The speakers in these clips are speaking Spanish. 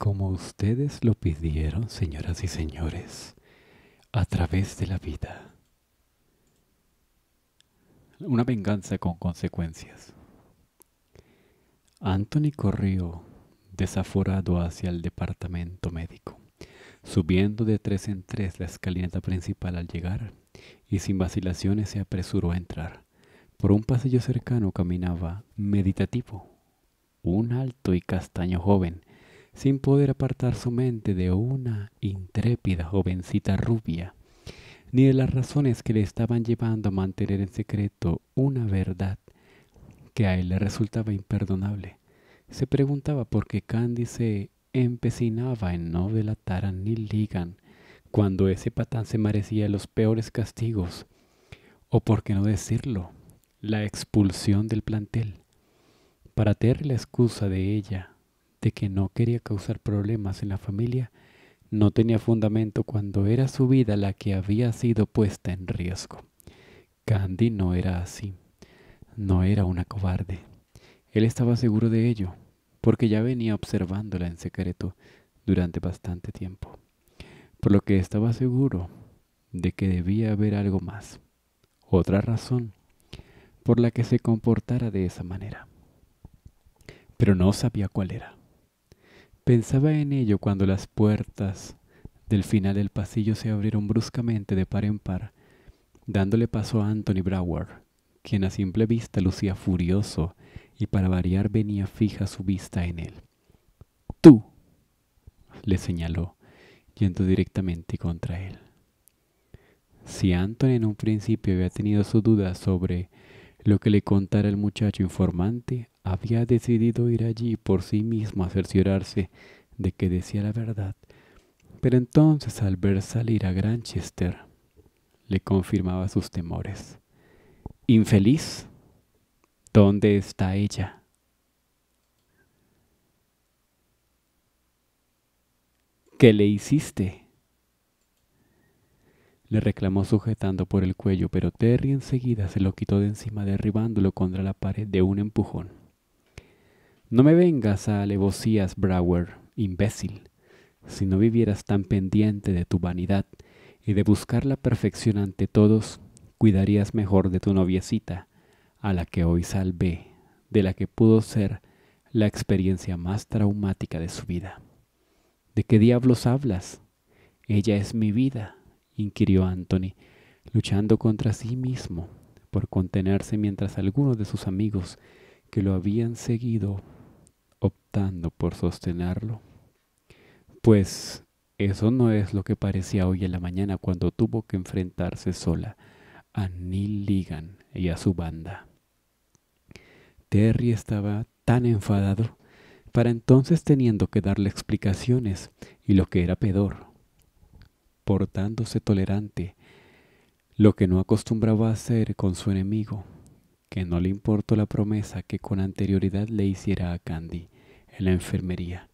como ustedes lo pidieron, señoras y señores, a través de la vida. Una venganza con consecuencias. Anthony corrió desaforado hacia el departamento médico, subiendo de tres en tres la escalinata principal al llegar, y sin vacilaciones se apresuró a entrar. Por un pasillo cercano caminaba meditativo, un alto y castaño joven, sin poder apartar su mente de una intrépida jovencita rubia, ni de las razones que le estaban llevando a mantener en secreto una verdad que a él le resultaba imperdonable. Se preguntaba por qué Candy se empecinaba en no delatar ni Ligan cuando ese patán se merecía los peores castigos, o por qué no decirlo, la expulsión del plantel. Para tener la excusa de ella de que no quería causar problemas en la familia no tenía fundamento cuando era su vida la que había sido puesta en riesgo. Candy no era así, no era una cobarde. Él estaba seguro de ello, porque ya venía observándola en secreto durante bastante tiempo, por lo que estaba seguro de que debía haber algo más, otra razón por la que se comportara de esa manera. Pero no sabía cuál era. Pensaba en ello cuando las puertas del final del pasillo se abrieron bruscamente de par en par, dándole paso a Anthony Brower, quien a simple vista lucía furioso y para variar venía fija su vista en él. Tú, le señaló, yendo directamente contra él. Si Anthony en un principio había tenido su duda sobre lo que le contara el muchacho informante había decidido ir allí por sí mismo a cerciorarse de que decía la verdad. Pero entonces al ver salir a Granchester, le confirmaba sus temores. Infeliz, ¿dónde está ella? ¿Qué le hiciste? le reclamó sujetando por el cuello, pero Terry enseguida se lo quitó de encima derribándolo contra la pared de un empujón. No me vengas a alevosías, Brower, imbécil. Si no vivieras tan pendiente de tu vanidad y de buscar la perfección ante todos, cuidarías mejor de tu noviecita, a la que hoy salvé, de la que pudo ser la experiencia más traumática de su vida. ¿De qué diablos hablas? Ella es mi vida inquirió Anthony, luchando contra sí mismo por contenerse mientras algunos de sus amigos que lo habían seguido optando por sostenerlo. Pues eso no es lo que parecía hoy en la mañana cuando tuvo que enfrentarse sola a Neil Ligan y a su banda. Terry estaba tan enfadado, para entonces teniendo que darle explicaciones y lo que era peor, portándose tolerante, lo que no acostumbraba a hacer con su enemigo, que no le importó la promesa que con anterioridad le hiciera a Candy en la enfermería,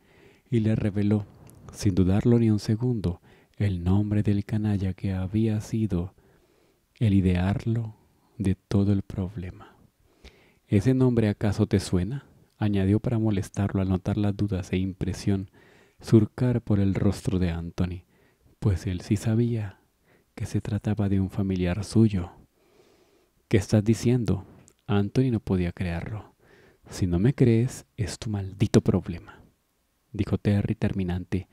y le reveló, sin dudarlo ni un segundo, el nombre del canalla que había sido el idearlo de todo el problema. ¿Ese nombre acaso te suena? añadió para molestarlo al notar las dudas e impresión surcar por el rostro de Anthony pues él sí sabía que se trataba de un familiar suyo. ¿Qué estás diciendo? Anthony no podía creerlo. Si no me crees, es tu maldito problema, dijo Terry terminante,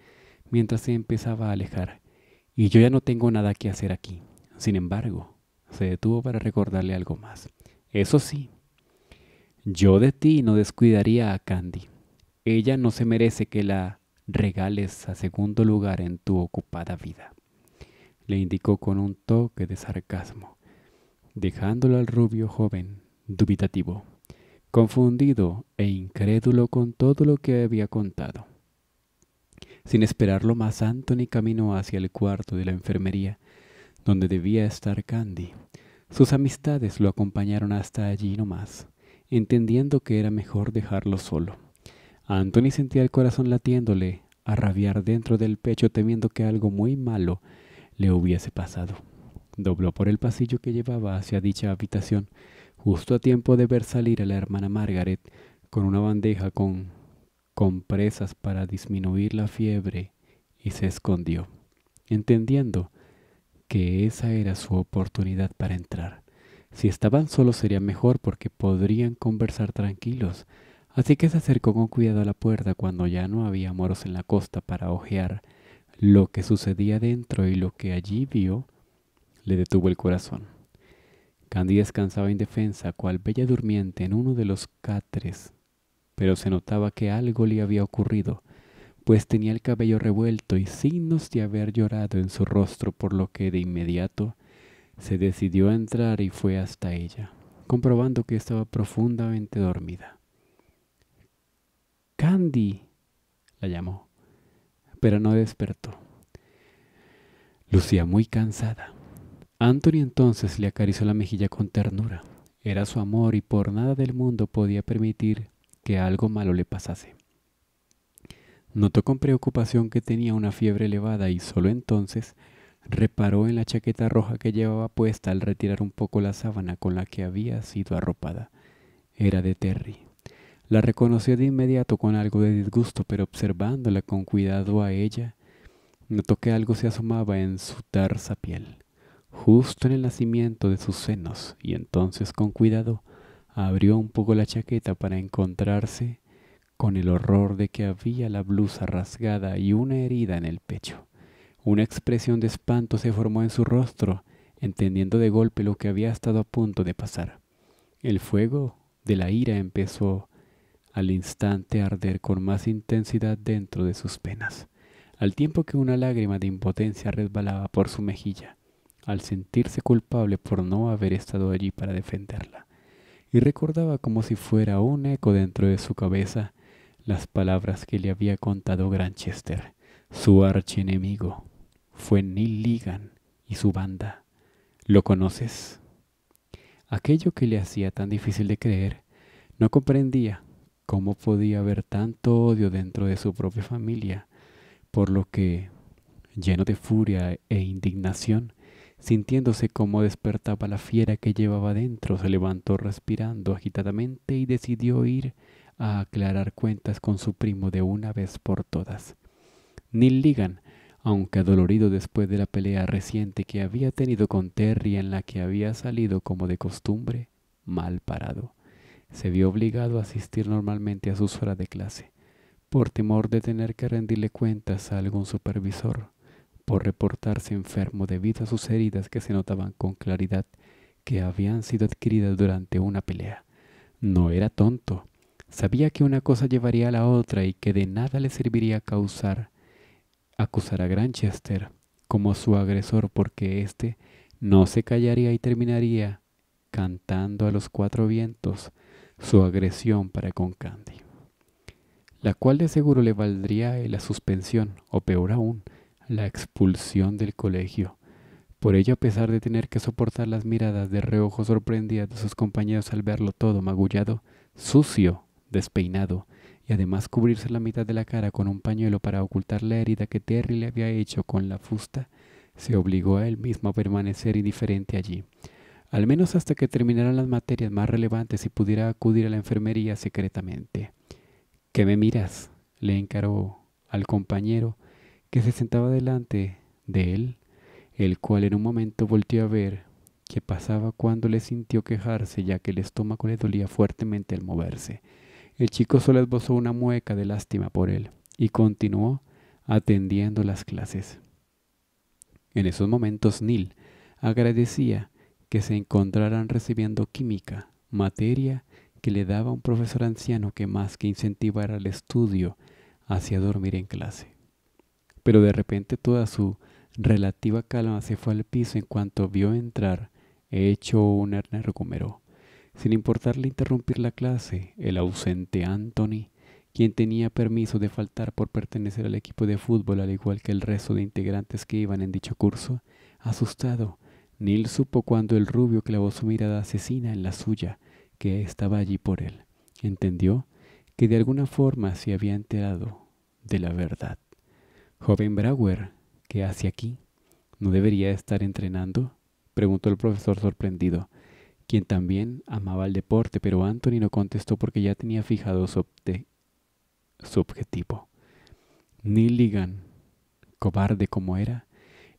mientras se empezaba a alejar. Y yo ya no tengo nada que hacer aquí. Sin embargo, se detuvo para recordarle algo más. Eso sí, yo de ti no descuidaría a Candy. Ella no se merece que la regales a segundo lugar en tu ocupada vida, le indicó con un toque de sarcasmo, dejándolo al rubio joven dubitativo, confundido e incrédulo con todo lo que había contado. Sin esperarlo más, Anthony caminó hacia el cuarto de la enfermería, donde debía estar Candy. Sus amistades lo acompañaron hasta allí nomás, entendiendo que era mejor dejarlo solo. Anthony sentía el corazón latiéndole, a rabiar dentro del pecho temiendo que algo muy malo le hubiese pasado. Dobló por el pasillo que llevaba hacia dicha habitación, justo a tiempo de ver salir a la hermana Margaret con una bandeja con compresas para disminuir la fiebre y se escondió, entendiendo que esa era su oportunidad para entrar. Si estaban solos sería mejor porque podrían conversar tranquilos. Así que se acercó con cuidado a la puerta cuando ya no había moros en la costa para ojear lo que sucedía dentro y lo que allí vio le detuvo el corazón. Candy descansaba indefensa, cual bella durmiente, en uno de los catres, pero se notaba que algo le había ocurrido, pues tenía el cabello revuelto y signos de haber llorado en su rostro, por lo que de inmediato se decidió a entrar y fue hasta ella, comprobando que estaba profundamente dormida. Andy, la llamó, pero no despertó. Lucía muy cansada. Anthony entonces le acarició la mejilla con ternura. Era su amor y por nada del mundo podía permitir que algo malo le pasase. Notó con preocupación que tenía una fiebre elevada y solo entonces reparó en la chaqueta roja que llevaba puesta al retirar un poco la sábana con la que había sido arropada. Era de Terry. La reconoció de inmediato con algo de disgusto, pero observándola con cuidado a ella, notó que algo se asomaba en su tersa piel, justo en el nacimiento de sus senos, y entonces con cuidado abrió un poco la chaqueta para encontrarse con el horror de que había la blusa rasgada y una herida en el pecho. Una expresión de espanto se formó en su rostro, entendiendo de golpe lo que había estado a punto de pasar. El fuego de la ira empezó a al instante arder con más intensidad dentro de sus penas, al tiempo que una lágrima de impotencia resbalaba por su mejilla, al sentirse culpable por no haber estado allí para defenderla, y recordaba como si fuera un eco dentro de su cabeza las palabras que le había contado Granchester, su archienemigo. Fue Neil Ligan y su banda. ¿Lo conoces? Aquello que le hacía tan difícil de creer, no comprendía cómo podía haber tanto odio dentro de su propia familia, por lo que, lleno de furia e indignación, sintiéndose como despertaba la fiera que llevaba dentro, se levantó respirando agitadamente y decidió ir a aclarar cuentas con su primo de una vez por todas. Neil Ligan, aunque dolorido después de la pelea reciente que había tenido con Terry en la que había salido como de costumbre, mal parado se vio obligado a asistir normalmente a sus horas de clase, por temor de tener que rendirle cuentas a algún supervisor, por reportarse enfermo debido a sus heridas que se notaban con claridad que habían sido adquiridas durante una pelea. No era tonto, sabía que una cosa llevaría a la otra y que de nada le serviría causar acusar a Granchester como su agresor porque éste no se callaría y terminaría cantando a los cuatro vientos su agresión para con Candy, la cual de seguro le valdría la suspensión o peor aún, la expulsión del colegio. Por ello, a pesar de tener que soportar las miradas de reojo sorprendidas de sus compañeros al verlo todo magullado, sucio, despeinado, y además cubrirse la mitad de la cara con un pañuelo para ocultar la herida que Terry le había hecho con la fusta, se obligó a él mismo a permanecer indiferente allí, al menos hasta que terminaran las materias más relevantes y pudiera acudir a la enfermería secretamente. ¿Qué me miras? le encaró al compañero que se sentaba delante de él, el cual en un momento volteó a ver qué pasaba cuando le sintió quejarse ya que el estómago le dolía fuertemente al moverse. El chico solo esbozó una mueca de lástima por él y continuó atendiendo las clases. En esos momentos Nil agradecía que se encontraran recibiendo química, materia que le daba un profesor anciano que más que incentivar al estudio hacía dormir en clase. Pero de repente toda su relativa calma se fue al piso en cuanto vio entrar, hecho un hernergúmero. Sin importarle interrumpir la clase, el ausente Anthony, quien tenía permiso de faltar por pertenecer al equipo de fútbol al igual que el resto de integrantes que iban en dicho curso, asustado, Neil supo cuando el rubio clavó su mirada asesina en la suya, que estaba allí por él. Entendió que de alguna forma se había enterado de la verdad. Joven Brauer, ¿qué hace aquí? ¿No debería estar entrenando? preguntó el profesor sorprendido, quien también amaba el deporte, pero Anthony no contestó porque ya tenía fijado su, objetivo. Neil Ligan, cobarde como era,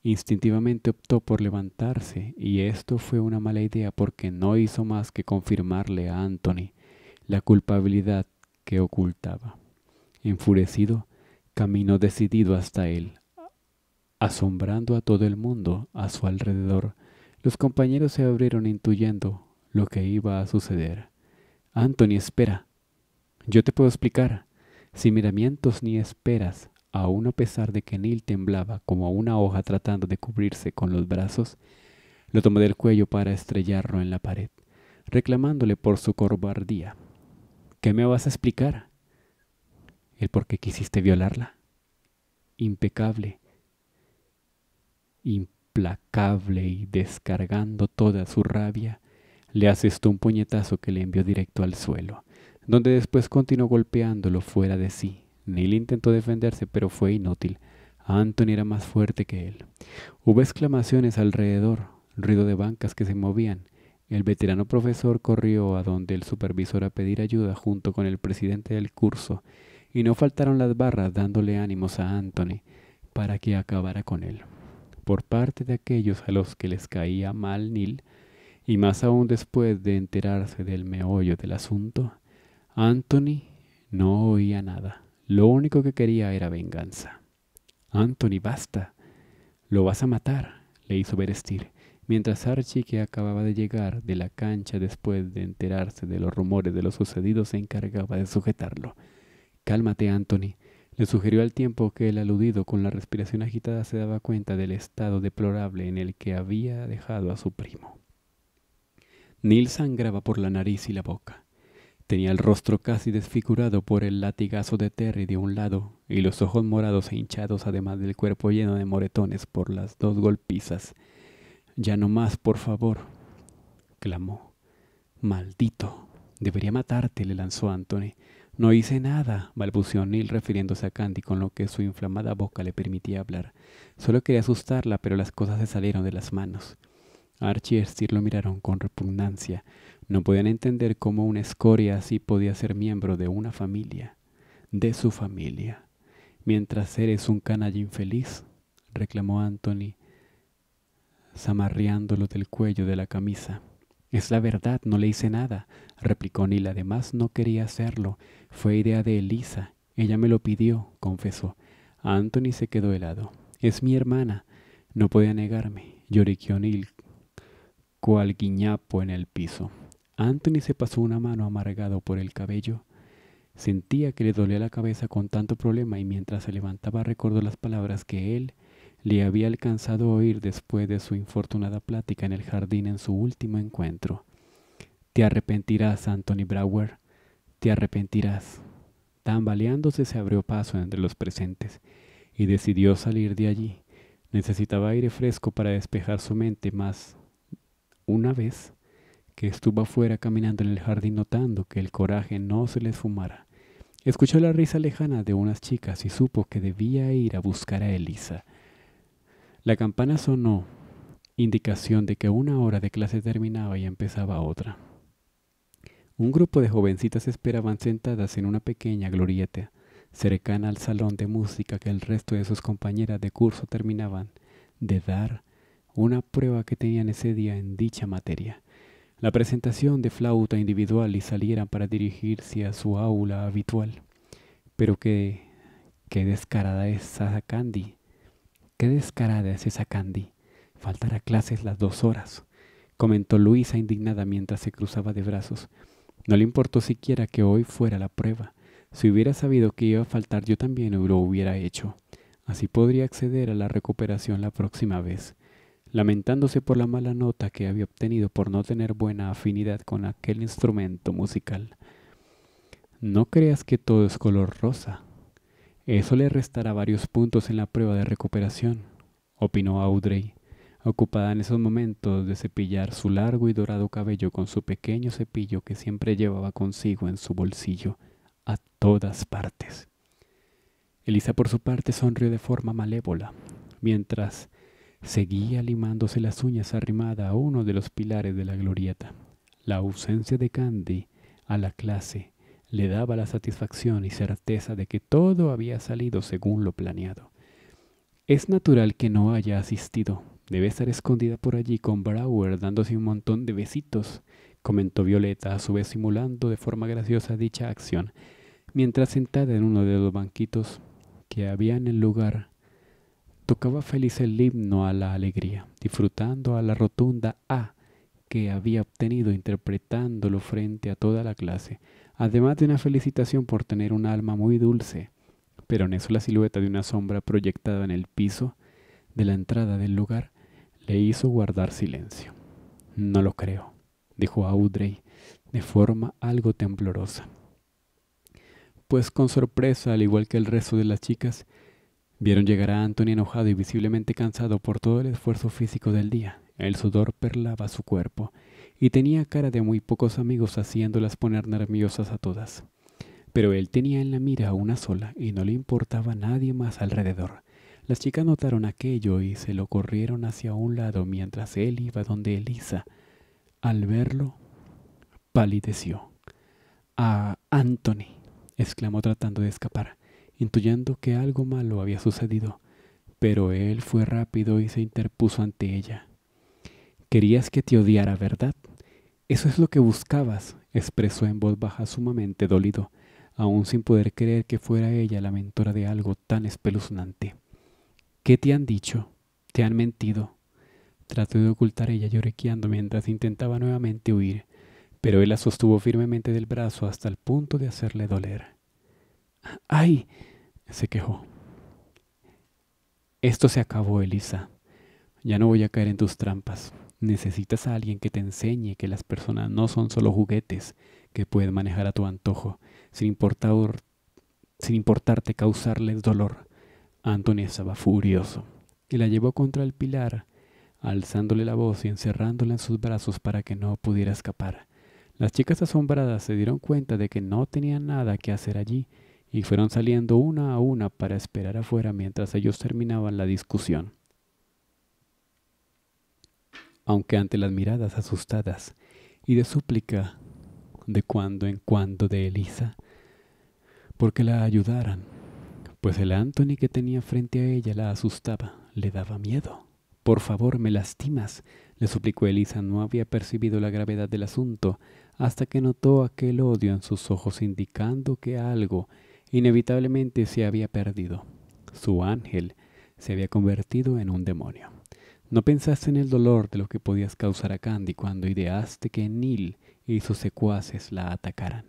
Instintivamente optó por levantarse y esto fue una mala idea porque no hizo más que confirmarle a Anthony la culpabilidad que ocultaba. Enfurecido, caminó decidido hasta él, asombrando a todo el mundo a su alrededor. Los compañeros se abrieron intuyendo lo que iba a suceder. Anthony, espera. Yo te puedo explicar. Sin miramientos ni esperas, Aún a pesar de que Neil temblaba como una hoja tratando de cubrirse con los brazos, lo tomó del cuello para estrellarlo en la pared, reclamándole por su cobardía. ¿Qué me vas a explicar? El por qué quisiste violarla. Impecable, implacable y descargando toda su rabia, le asestó un puñetazo que le envió directo al suelo, donde después continuó golpeándolo fuera de sí, Neil intentó defenderse, pero fue inútil. Anthony era más fuerte que él. Hubo exclamaciones alrededor, ruido de bancas que se movían. El veterano profesor corrió a donde el supervisor a pedir ayuda junto con el presidente del curso, y no faltaron las barras dándole ánimos a Anthony para que acabara con él. Por parte de aquellos a los que les caía mal Neil, y más aún después de enterarse del meollo del asunto, Anthony no oía nada. Lo único que quería era venganza. Anthony, basta. Lo vas a matar, le hizo ver mientras Archie, que acababa de llegar de la cancha después de enterarse de los rumores de lo sucedido, se encargaba de sujetarlo. Cálmate, Anthony, le sugirió al tiempo que el aludido con la respiración agitada se daba cuenta del estado deplorable en el que había dejado a su primo. Neil sangraba por la nariz y la boca. Tenía el rostro casi desfigurado por el latigazo de Terry de un lado y los ojos morados e hinchados además del cuerpo lleno de moretones por las dos golpizas. Ya no más, por favor, clamó. Maldito. Debería matarte, le lanzó Anthony. No hice nada, balbuceó Neil refiriéndose a Candy con lo que su inflamada boca le permitía hablar. Solo quería asustarla, pero las cosas se salieron de las manos. Archie y Esther lo miraron con repugnancia. No podían entender cómo una escoria así podía ser miembro de una familia, de su familia, mientras eres un canalla infeliz, reclamó Anthony, zamarreándolo del cuello de la camisa. Es la verdad, no le hice nada, replicó Neil. Además, no quería hacerlo. Fue idea de Elisa. Ella me lo pidió, confesó. Anthony se quedó helado. Es mi hermana. No podía negarme, lloriqueó Neil, cual guiñapo en el piso. Anthony se pasó una mano amargado por el cabello. Sentía que le dolía la cabeza con tanto problema y mientras se levantaba recordó las palabras que él le había alcanzado a oír después de su infortunada plática en el jardín en su último encuentro. Te arrepentirás, Anthony Brower, te arrepentirás. Tambaleándose se abrió paso entre los presentes y decidió salir de allí. Necesitaba aire fresco para despejar su mente, mas una vez que estuvo afuera caminando en el jardín notando que el coraje no se le esfumara. Escuchó la risa lejana de unas chicas y supo que debía ir a buscar a Elisa. La campana sonó, indicación de que una hora de clase terminaba y empezaba otra. Un grupo de jovencitas esperaban sentadas en una pequeña glorieta, cercana al salón de música que el resto de sus compañeras de curso terminaban de dar una prueba que tenían ese día en dicha materia la presentación de flauta individual y salieran para dirigirse a su aula habitual. Pero qué, qué descarada es esa Candy. Qué descarada es esa Candy. faltará clases las dos horas, comentó Luisa indignada mientras se cruzaba de brazos. No le importó siquiera que hoy fuera la prueba. Si hubiera sabido que iba a faltar yo también lo hubiera hecho. Así podría acceder a la recuperación la próxima vez lamentándose por la mala nota que había obtenido por no tener buena afinidad con aquel instrumento musical. No creas que todo es color rosa. Eso le restará varios puntos en la prueba de recuperación, opinó Audrey, ocupada en esos momentos de cepillar su largo y dorado cabello con su pequeño cepillo que siempre llevaba consigo en su bolsillo, a todas partes. Elisa por su parte sonrió de forma malévola, mientras Seguía limándose las uñas arrimada a uno de los pilares de la glorieta. La ausencia de Candy a la clase le daba la satisfacción y certeza de que todo había salido según lo planeado. Es natural que no haya asistido. Debe estar escondida por allí con Brower dándose un montón de besitos, comentó Violeta, a su vez simulando de forma graciosa dicha acción, mientras sentada en uno de los banquitos que había en el lugar Tocaba feliz el himno a la alegría, disfrutando a la rotunda A que había obtenido interpretándolo frente a toda la clase, además de una felicitación por tener un alma muy dulce. Pero en eso la silueta de una sombra proyectada en el piso de la entrada del lugar le hizo guardar silencio. No lo creo, dijo Audrey de forma algo temblorosa. Pues con sorpresa, al igual que el resto de las chicas, Vieron llegar a Anthony enojado y visiblemente cansado por todo el esfuerzo físico del día. El sudor perlaba su cuerpo y tenía cara de muy pocos amigos haciéndolas poner nerviosas a todas. Pero él tenía en la mira a una sola y no le importaba a nadie más alrededor. Las chicas notaron aquello y se lo corrieron hacia un lado mientras él iba donde Elisa. Al verlo, palideció. Ah, Anthony, exclamó tratando de escapar intuyendo que algo malo había sucedido, pero él fue rápido y se interpuso ante ella. Querías que te odiara, ¿verdad? Eso es lo que buscabas, expresó en voz baja sumamente dolido, aún sin poder creer que fuera ella la mentora de algo tan espeluznante. ¿Qué te han dicho? ¿Te han mentido? Trató de ocultar ella lloriqueando mientras intentaba nuevamente huir, pero él la sostuvo firmemente del brazo hasta el punto de hacerle doler. ¡Ay! se quejó. Esto se acabó, Elisa. Ya no voy a caer en tus trampas. Necesitas a alguien que te enseñe que las personas no son solo juguetes que puedes manejar a tu antojo, sin, importar, sin importarte causarles dolor. Anthony estaba furioso y la llevó contra el pilar, alzándole la voz y encerrándola en sus brazos para que no pudiera escapar. Las chicas asombradas se dieron cuenta de que no tenían nada que hacer allí y fueron saliendo una a una para esperar afuera mientras ellos terminaban la discusión. Aunque ante las miradas asustadas y de súplica de cuando en cuando de Elisa, porque la ayudaran, pues el Anthony que tenía frente a ella la asustaba, le daba miedo. Por favor, me lastimas, le suplicó Elisa. No había percibido la gravedad del asunto hasta que notó aquel odio en sus ojos indicando que algo Inevitablemente se había perdido. Su ángel se había convertido en un demonio. No pensaste en el dolor de lo que podías causar a Candy cuando ideaste que Neil y sus secuaces la atacaran.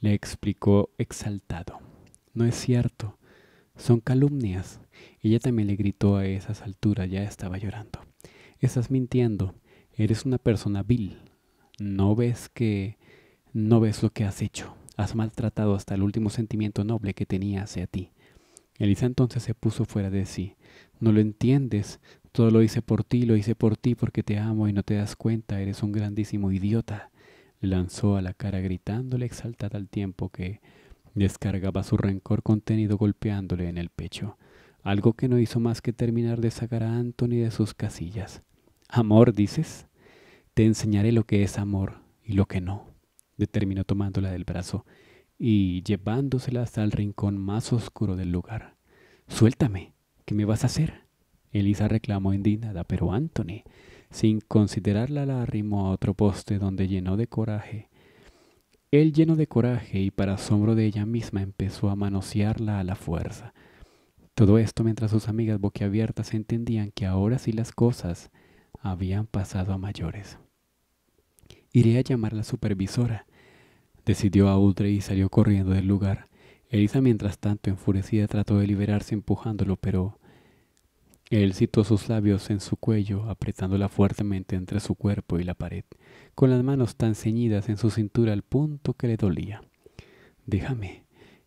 Le explicó exaltado. No es cierto. Son calumnias. Ella también le gritó a esas alturas. Ya estaba llorando. Estás mintiendo. Eres una persona vil. No ves que... No ves lo que has hecho has maltratado hasta el último sentimiento noble que tenía hacia ti. Elisa entonces se puso fuera de sí. No lo entiendes. Todo lo hice por ti, lo hice por ti porque te amo y no te das cuenta, eres un grandísimo idiota. lanzó a la cara gritándole exaltada al tiempo que descargaba su rencor contenido golpeándole en el pecho. Algo que no hizo más que terminar de sacar a Anthony de sus casillas. Amor, dices. Te enseñaré lo que es amor y lo que no determinó tomándola del brazo y llevándosela hasta el rincón más oscuro del lugar. Suéltame, ¿qué me vas a hacer? Elisa reclamó indignada, pero Anthony, sin considerarla, la arrimó a otro poste donde llenó de coraje. Él lleno de coraje y para asombro de ella misma empezó a manosearla a la fuerza. Todo esto mientras sus amigas boquiabiertas entendían que ahora sí las cosas habían pasado a mayores. Iré a llamar a la supervisora, Decidió a Udre y salió corriendo del lugar. Elisa, mientras tanto, enfurecida, trató de liberarse empujándolo, pero él citó sus labios en su cuello, apretándola fuertemente entre su cuerpo y la pared, con las manos tan ceñidas en su cintura al punto que le dolía. Déjame.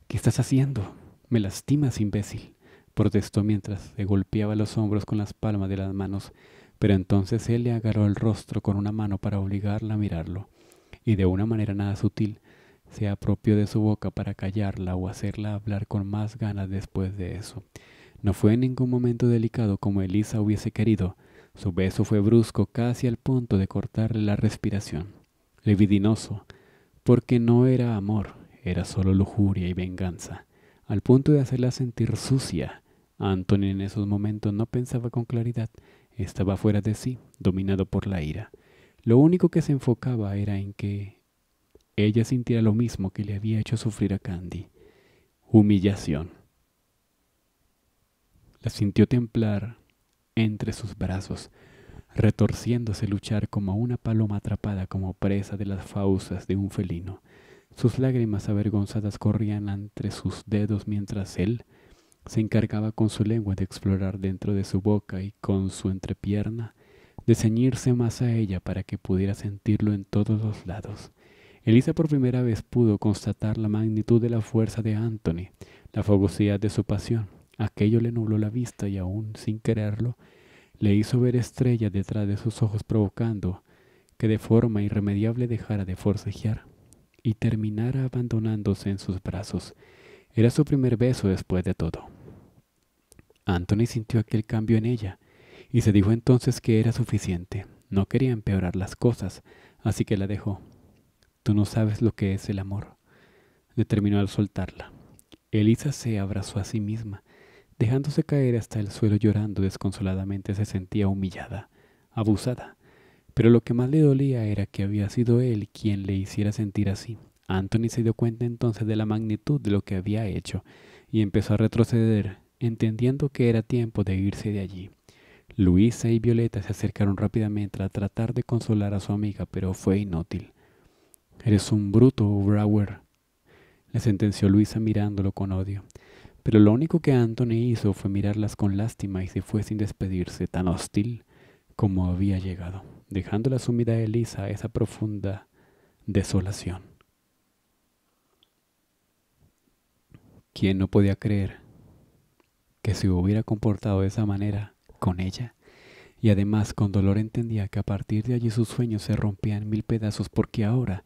¿Qué estás haciendo? Me lastimas, imbécil, protestó mientras le golpeaba los hombros con las palmas de las manos, pero entonces él le agarró el rostro con una mano para obligarla a mirarlo, y de una manera nada sutil se apropió de su boca para callarla o hacerla hablar con más ganas después de eso. No fue en ningún momento delicado como Elisa hubiese querido. Su beso fue brusco, casi al punto de cortarle la respiración. Levidinoso, porque no era amor, era solo lujuria y venganza, al punto de hacerla sentir sucia. Anthony en esos momentos no pensaba con claridad, estaba fuera de sí, dominado por la ira. Lo único que se enfocaba era en que ella sintiera lo mismo que le había hecho sufrir a Candy, humillación. La sintió templar entre sus brazos, retorciéndose luchar como una paloma atrapada como presa de las fauces de un felino. Sus lágrimas avergonzadas corrían entre sus dedos mientras él se encargaba con su lengua de explorar dentro de su boca y con su entrepierna de ceñirse más a ella para que pudiera sentirlo en todos los lados. Elisa por primera vez pudo constatar la magnitud de la fuerza de Anthony, la fogosidad de su pasión. Aquello le nubló la vista y aún sin quererlo, le hizo ver estrellas detrás de sus ojos provocando que de forma irremediable dejara de forcejear y terminara abandonándose en sus brazos. Era su primer beso después de todo. Anthony sintió aquel cambio en ella y se dijo entonces que era suficiente. No quería empeorar las cosas, así que la dejó. Tú no sabes lo que es el amor. Determinó al soltarla. Elisa se abrazó a sí misma, dejándose caer hasta el suelo llorando desconsoladamente. Se sentía humillada, abusada. Pero lo que más le dolía era que había sido él quien le hiciera sentir así. Anthony se dio cuenta entonces de la magnitud de lo que había hecho y empezó a retroceder, entendiendo que era tiempo de irse de allí. Luisa y Violeta se acercaron rápidamente a tratar de consolar a su amiga, pero fue inútil. Eres un bruto, Brower, le sentenció Luisa mirándolo con odio. Pero lo único que Anthony hizo fue mirarlas con lástima y se fue sin despedirse, tan hostil como había llegado, dejando la sumida Elisa esa profunda desolación. Quien no podía creer que se hubiera comportado de esa manera con ella? Y además con dolor entendía que a partir de allí sus sueños se rompían mil pedazos porque ahora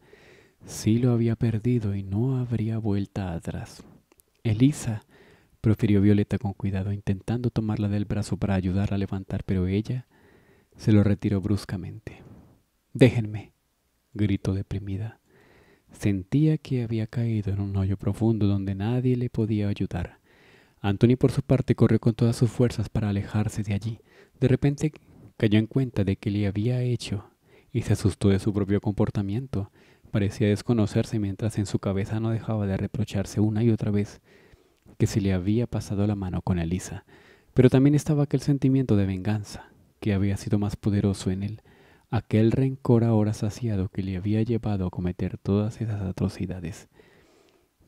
Sí lo había perdido y no habría vuelta atrás. Elisa, profirió Violeta con cuidado, intentando tomarla del brazo para ayudarla a levantar, pero ella se lo retiró bruscamente. Déjenme, gritó deprimida. Sentía que había caído en un hoyo profundo donde nadie le podía ayudar. Anthony, por su parte, corrió con todas sus fuerzas para alejarse de allí. De repente cayó en cuenta de que le había hecho y se asustó de su propio comportamiento parecía desconocerse mientras en su cabeza no dejaba de reprocharse una y otra vez que se le había pasado la mano con Elisa, pero también estaba aquel sentimiento de venganza que había sido más poderoso en él, aquel rencor ahora saciado que le había llevado a cometer todas esas atrocidades.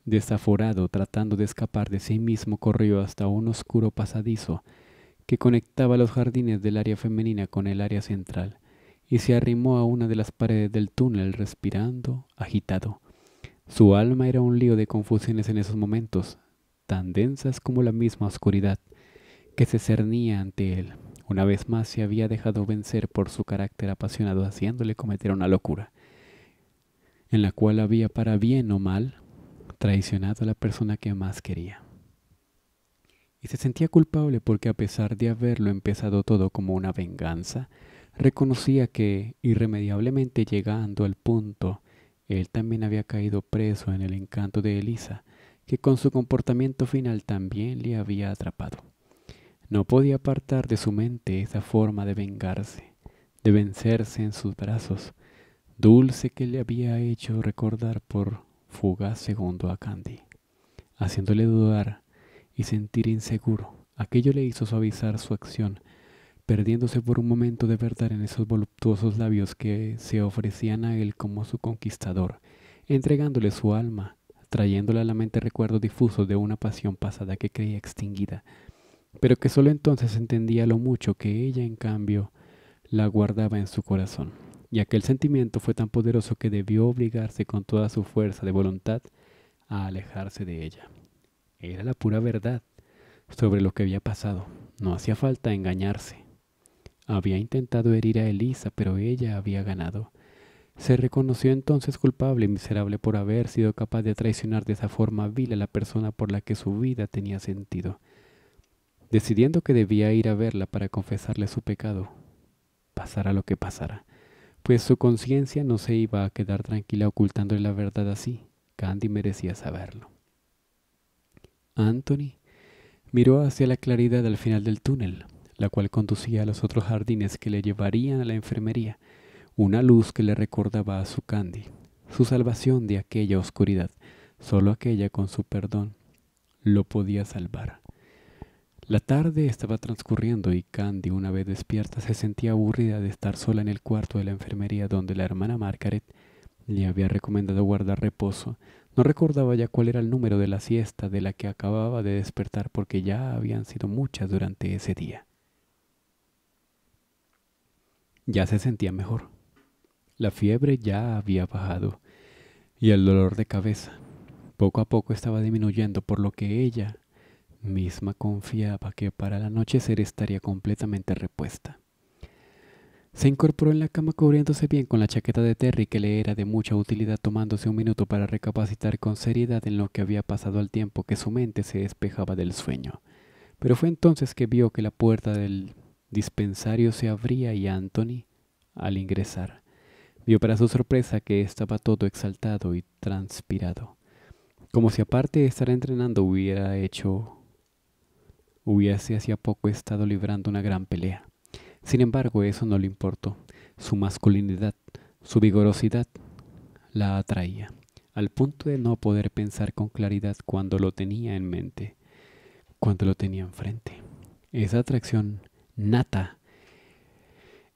Desaforado, tratando de escapar de sí mismo, corrió hasta un oscuro pasadizo que conectaba los jardines del área femenina con el área central, y se arrimó a una de las paredes del túnel respirando, agitado. Su alma era un lío de confusiones en esos momentos, tan densas como la misma oscuridad, que se cernía ante él. Una vez más se había dejado vencer por su carácter apasionado haciéndole cometer una locura, en la cual había para bien o mal traicionado a la persona que más quería. Y se sentía culpable porque a pesar de haberlo empezado todo como una venganza, reconocía que, irremediablemente llegando al punto, él también había caído preso en el encanto de Elisa, que con su comportamiento final también le había atrapado. No podía apartar de su mente esa forma de vengarse, de vencerse en sus brazos, dulce que le había hecho recordar por fuga segundo a Candy, haciéndole dudar y sentir inseguro. Aquello le hizo suavizar su acción perdiéndose por un momento de verdad en esos voluptuosos labios que se ofrecían a él como su conquistador, entregándole su alma, trayéndole a la mente recuerdos difusos de una pasión pasada que creía extinguida, pero que sólo entonces entendía lo mucho que ella, en cambio, la guardaba en su corazón. Y aquel sentimiento fue tan poderoso que debió obligarse con toda su fuerza de voluntad a alejarse de ella. Era la pura verdad sobre lo que había pasado. No hacía falta engañarse. Había intentado herir a Elisa, pero ella había ganado. Se reconoció entonces culpable y miserable por haber sido capaz de traicionar de esa forma vil a la persona por la que su vida tenía sentido. Decidiendo que debía ir a verla para confesarle su pecado, pasara lo que pasara, pues su conciencia no se iba a quedar tranquila ocultándole la verdad así. Candy merecía saberlo. Anthony miró hacia la claridad al final del túnel, la cual conducía a los otros jardines que le llevarían a la enfermería, una luz que le recordaba a su Candy, su salvación de aquella oscuridad, solo aquella con su perdón lo podía salvar. La tarde estaba transcurriendo y Candy, una vez despierta, se sentía aburrida de estar sola en el cuarto de la enfermería donde la hermana Margaret le había recomendado guardar reposo. No recordaba ya cuál era el número de la siesta de la que acababa de despertar porque ya habían sido muchas durante ese día. Ya se sentía mejor. La fiebre ya había bajado y el dolor de cabeza poco a poco estaba disminuyendo, por lo que ella misma confiaba que para el anochecer estaría completamente repuesta. Se incorporó en la cama cubriéndose bien con la chaqueta de Terry que le era de mucha utilidad tomándose un minuto para recapacitar con seriedad en lo que había pasado al tiempo que su mente se despejaba del sueño. Pero fue entonces que vio que la puerta del dispensario se abría y Anthony, al ingresar, vio para su sorpresa que estaba todo exaltado y transpirado, como si aparte de estar entrenando hubiera hecho hubiese hacía poco estado librando una gran pelea. Sin embargo, eso no le importó. Su masculinidad, su vigorosidad, la atraía, al punto de no poder pensar con claridad cuando lo tenía en mente, cuando lo tenía enfrente. Esa atracción nata,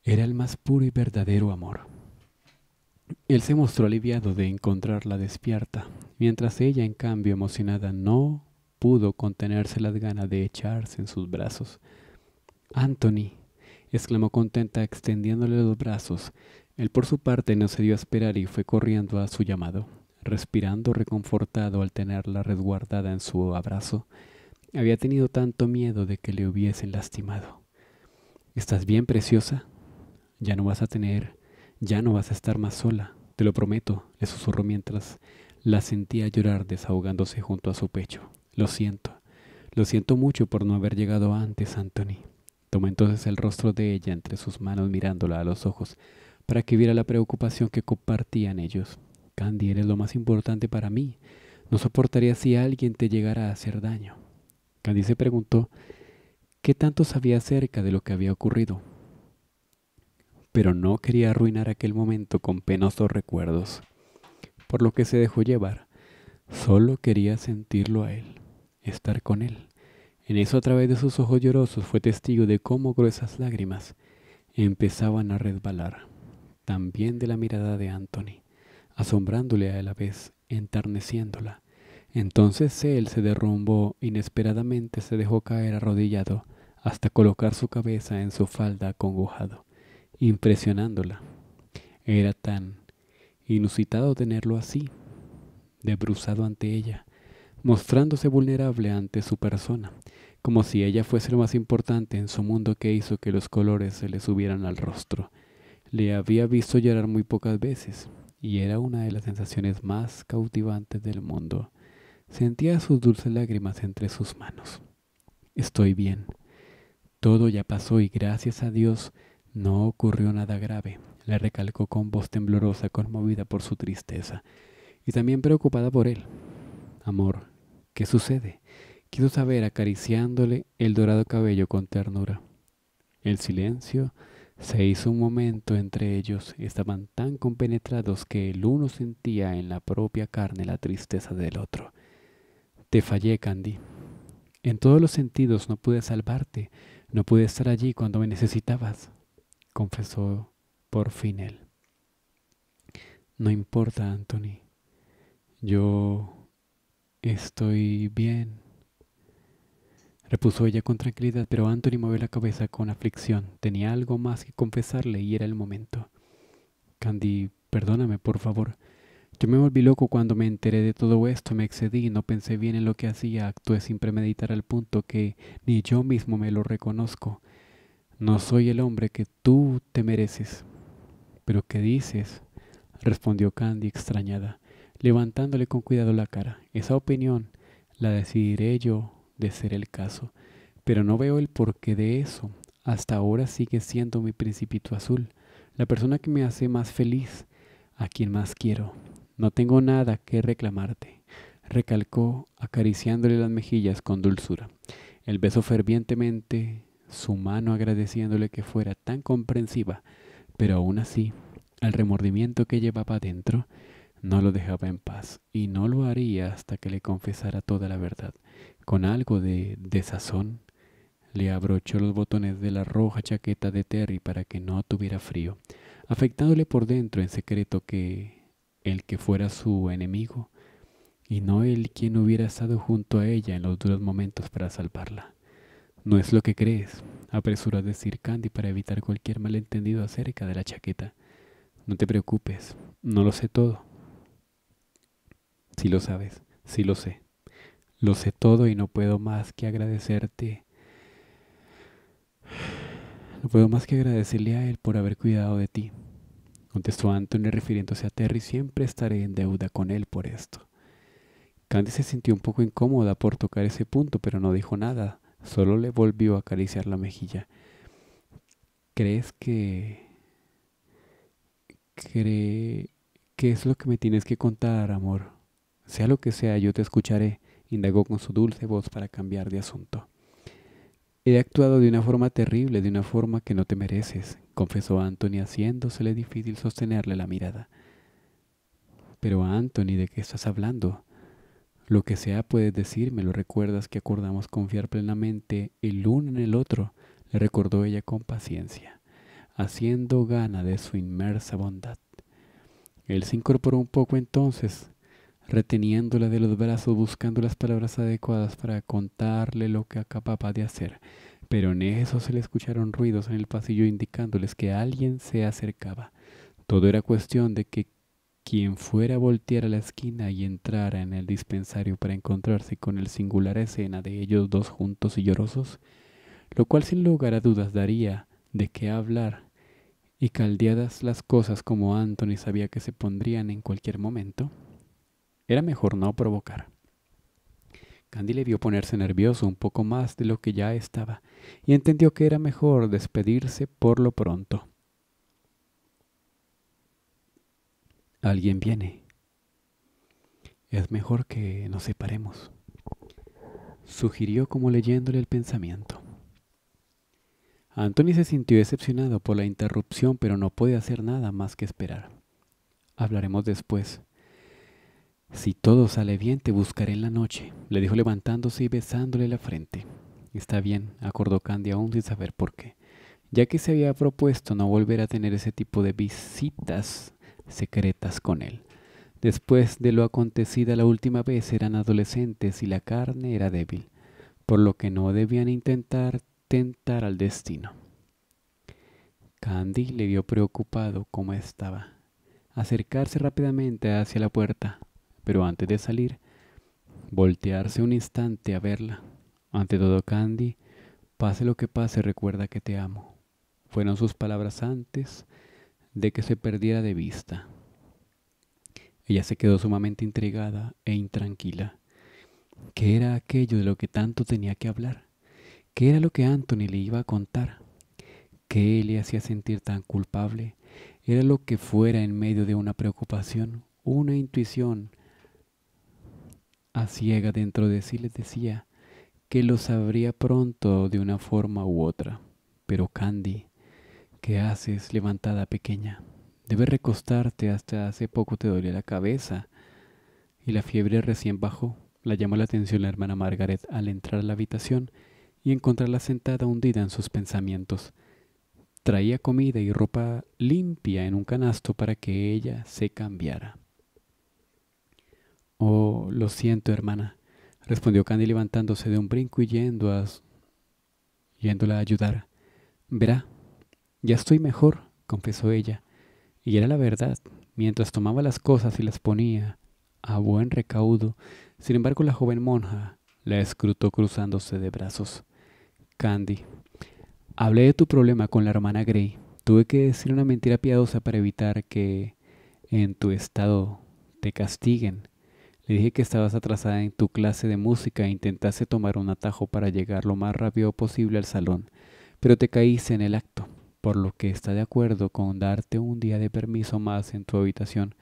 era el más puro y verdadero amor. Él se mostró aliviado de encontrarla despierta, mientras ella, en cambio, emocionada, no pudo contenerse las ganas de echarse en sus brazos. Anthony, exclamó contenta extendiéndole los brazos. Él por su parte no se dio a esperar y fue corriendo a su llamado, respirando reconfortado al tenerla resguardada en su abrazo. Había tenido tanto miedo de que le hubiesen lastimado. Estás bien preciosa. Ya no vas a tener, ya no vas a estar más sola. Te lo prometo, le susurró mientras la sentía llorar desahogándose junto a su pecho. Lo siento. Lo siento mucho por no haber llegado antes, Anthony. Tomó entonces el rostro de ella entre sus manos mirándola a los ojos para que viera la preocupación que compartían ellos. Candy, eres lo más importante para mí. No soportaría si alguien te llegara a hacer daño. Candy se preguntó qué tanto sabía acerca de lo que había ocurrido. Pero no quería arruinar aquel momento con penosos recuerdos, por lo que se dejó llevar. Solo quería sentirlo a él, estar con él. En eso a través de sus ojos llorosos fue testigo de cómo gruesas lágrimas empezaban a resbalar, también de la mirada de Anthony, asombrándole a la vez, enterneciéndola. Entonces él se derrumbó, inesperadamente se dejó caer arrodillado, hasta colocar su cabeza en su falda acongojado, impresionándola. Era tan inusitado tenerlo así, debruzado ante ella, mostrándose vulnerable ante su persona, como si ella fuese lo más importante en su mundo que hizo que los colores se le subieran al rostro. Le había visto llorar muy pocas veces, y era una de las sensaciones más cautivantes del mundo. Sentía sus dulces lágrimas entre sus manos. Estoy bien, todo ya pasó y gracias a Dios no ocurrió nada grave, le recalcó con voz temblorosa, conmovida por su tristeza y también preocupada por él. Amor, ¿qué sucede? Quiso saber acariciándole el dorado cabello con ternura. El silencio se hizo un momento entre ellos, estaban tan compenetrados que el uno sentía en la propia carne la tristeza del otro. Te fallé, Candy. En todos los sentidos no pude salvarte. No pude estar allí cuando me necesitabas, confesó por fin él. No importa, Anthony. Yo estoy bien, repuso ella con tranquilidad, pero Anthony movió la cabeza con aflicción. Tenía algo más que confesarle y era el momento. Candy, perdóname, por favor. Yo me volví loco cuando me enteré de todo esto, me excedí, no pensé bien en lo que hacía, actué sin premeditar al punto que ni yo mismo me lo reconozco. No soy el hombre que tú te mereces. ¿Pero qué dices? respondió Candy extrañada, levantándole con cuidado la cara. Esa opinión la decidiré yo de ser el caso, pero no veo el porqué de eso. Hasta ahora sigue siendo mi principito azul, la persona que me hace más feliz, a quien más quiero. No tengo nada que reclamarte, recalcó, acariciándole las mejillas con dulzura. El beso fervientemente, su mano agradeciéndole que fuera tan comprensiva, pero aún así, el remordimiento que llevaba adentro no lo dejaba en paz y no lo haría hasta que le confesara toda la verdad. Con algo de desazón, le abrochó los botones de la roja chaqueta de Terry para que no tuviera frío, afectándole por dentro en secreto que el que fuera su enemigo, y no el quien hubiera estado junto a ella en los duros momentos para salvarla. No es lo que crees, apresura a decir Candy para evitar cualquier malentendido acerca de la chaqueta. No te preocupes, no lo sé todo. si lo sabes, sí lo sé. Lo sé todo y no puedo más que agradecerte. No puedo más que agradecerle a él por haber cuidado de ti, contestó Anthony refiriéndose a Terry, siempre estaré en deuda con él por esto. Candy se sintió un poco incómoda por tocar ese punto, pero no dijo nada, solo le volvió a acariciar la mejilla. ¿Crees que... cree... ¿Qué es lo que me tienes que contar, amor? Sea lo que sea, yo te escucharé, indagó con su dulce voz para cambiar de asunto. He actuado de una forma terrible, de una forma que no te mereces confesó Anthony haciéndosele difícil sostenerle la mirada. Pero Anthony, ¿de qué estás hablando? Lo que sea puedes decirme, lo recuerdas que acordamos confiar plenamente el uno en el otro, le recordó ella con paciencia, haciendo gana de su inmersa bondad. Él se incorporó un poco entonces, reteniéndola de los brazos, buscando las palabras adecuadas para contarle lo que acababa de hacer, pero en eso se le escucharon ruidos en el pasillo indicándoles que alguien se acercaba. Todo era cuestión de que quien fuera volteara la esquina y entrara en el dispensario para encontrarse con el singular escena de ellos dos juntos y llorosos, lo cual sin lugar a dudas daría de qué hablar, y caldeadas las cosas como Anthony sabía que se pondrían en cualquier momento, era mejor no provocar. Candy le vio ponerse nervioso un poco más de lo que ya estaba, y entendió que era mejor despedirse por lo pronto. Alguien viene. Es mejor que nos separemos, sugirió como leyéndole el pensamiento. Anthony se sintió decepcionado por la interrupción, pero no puede hacer nada más que esperar. Hablaremos después. Si todo sale bien, te buscaré en la noche, le dijo levantándose y besándole la frente. Está bien, acordó Candy aún sin saber por qué. Ya que se había propuesto no volver a tener ese tipo de visitas secretas con él. Después de lo acontecida la última vez eran adolescentes y la carne era débil, por lo que no debían intentar tentar al destino. Candy le vio preocupado como estaba, acercarse rápidamente hacia la puerta, pero antes de salir, voltearse un instante a verla. Ante todo, Candy, pase lo que pase, recuerda que te amo. Fueron sus palabras antes de que se perdiera de vista. Ella se quedó sumamente intrigada e intranquila. ¿Qué era aquello de lo que tanto tenía que hablar? ¿Qué era lo que Anthony le iba a contar? ¿Qué le hacía sentir tan culpable? Era lo que fuera en medio de una preocupación, una intuición a ciega dentro de sí le decía que lo sabría pronto de una forma u otra. Pero Candy, ¿qué haces levantada pequeña? Debes recostarte, hasta hace poco te dolía la cabeza. Y la fiebre recién bajó. La llamó la atención la hermana Margaret al entrar a la habitación y encontrarla sentada hundida en sus pensamientos. Traía comida y ropa limpia en un canasto para que ella se cambiara. Oh, lo siento, hermana. Respondió Candy levantándose de un brinco y yéndola a ayudar. Verá, ya estoy mejor, confesó ella. Y era la verdad, mientras tomaba las cosas y las ponía a buen recaudo, sin embargo la joven monja la escrutó cruzándose de brazos. Candy, hablé de tu problema con la hermana Grey. Tuve que decir una mentira piadosa para evitar que en tu estado te castiguen. Le dije que estabas atrasada en tu clase de música e intentaste tomar un atajo para llegar lo más rápido posible al salón, pero te caíste en el acto, por lo que está de acuerdo con darte un día de permiso más en tu habitación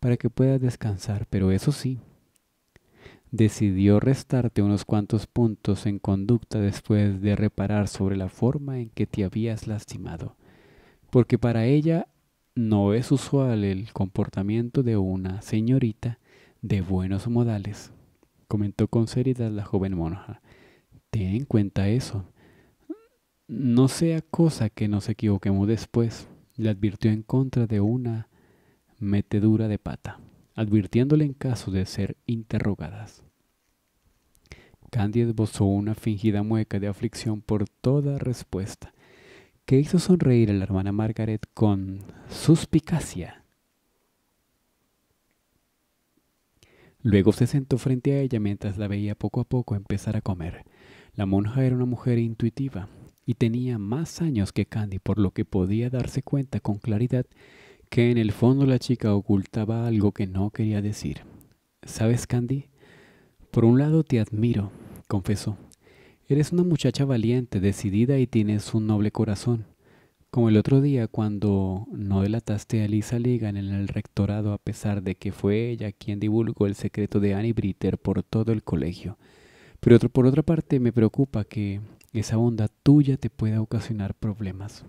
para que puedas descansar, pero eso sí, decidió restarte unos cuantos puntos en conducta después de reparar sobre la forma en que te habías lastimado, porque para ella no es usual el comportamiento de una señorita de buenos modales, comentó con seriedad la joven monja. Ten en cuenta eso. No sea cosa que nos equivoquemos después, le advirtió en contra de una metedura de pata, advirtiéndole en caso de ser interrogadas. Candy bozó una fingida mueca de aflicción por toda respuesta, que hizo sonreír a la hermana Margaret con suspicacia. Luego se sentó frente a ella mientras la veía poco a poco empezar a comer. La monja era una mujer intuitiva y tenía más años que Candy, por lo que podía darse cuenta con claridad que en el fondo la chica ocultaba algo que no quería decir. ¿Sabes, Candy? Por un lado te admiro, confesó. Eres una muchacha valiente, decidida y tienes un noble corazón. Como el otro día cuando no delataste a Lisa Ligan en el rectorado a pesar de que fue ella quien divulgó el secreto de Annie Britter por todo el colegio. Pero por otra parte me preocupa que esa onda tuya te pueda ocasionar problemas.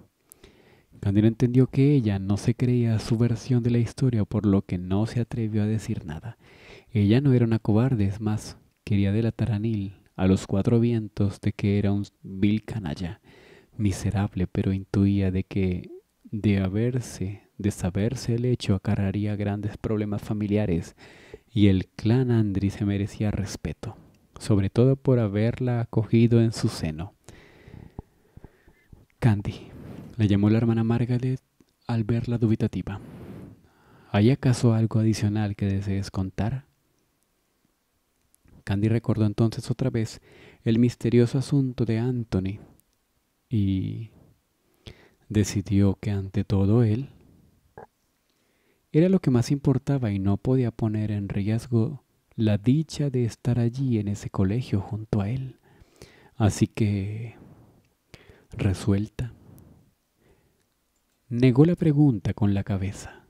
Candino entendió que ella no se creía su versión de la historia, por lo que no se atrevió a decir nada. Ella no era una cobarde, es más, quería delatar a Neil a los cuatro vientos de que era un vil canalla miserable, pero intuía de que de haberse, de saberse el hecho, acarraría grandes problemas familiares y el clan Andri se merecía respeto, sobre todo por haberla acogido en su seno. Candy, le llamó la hermana Margaret al verla dubitativa. ¿Hay acaso algo adicional que desees contar? Candy recordó entonces otra vez el misterioso asunto de Anthony y decidió que ante todo él era lo que más importaba y no podía poner en riesgo la dicha de estar allí en ese colegio junto a él. Así que, resuelta, negó la pregunta con la cabeza.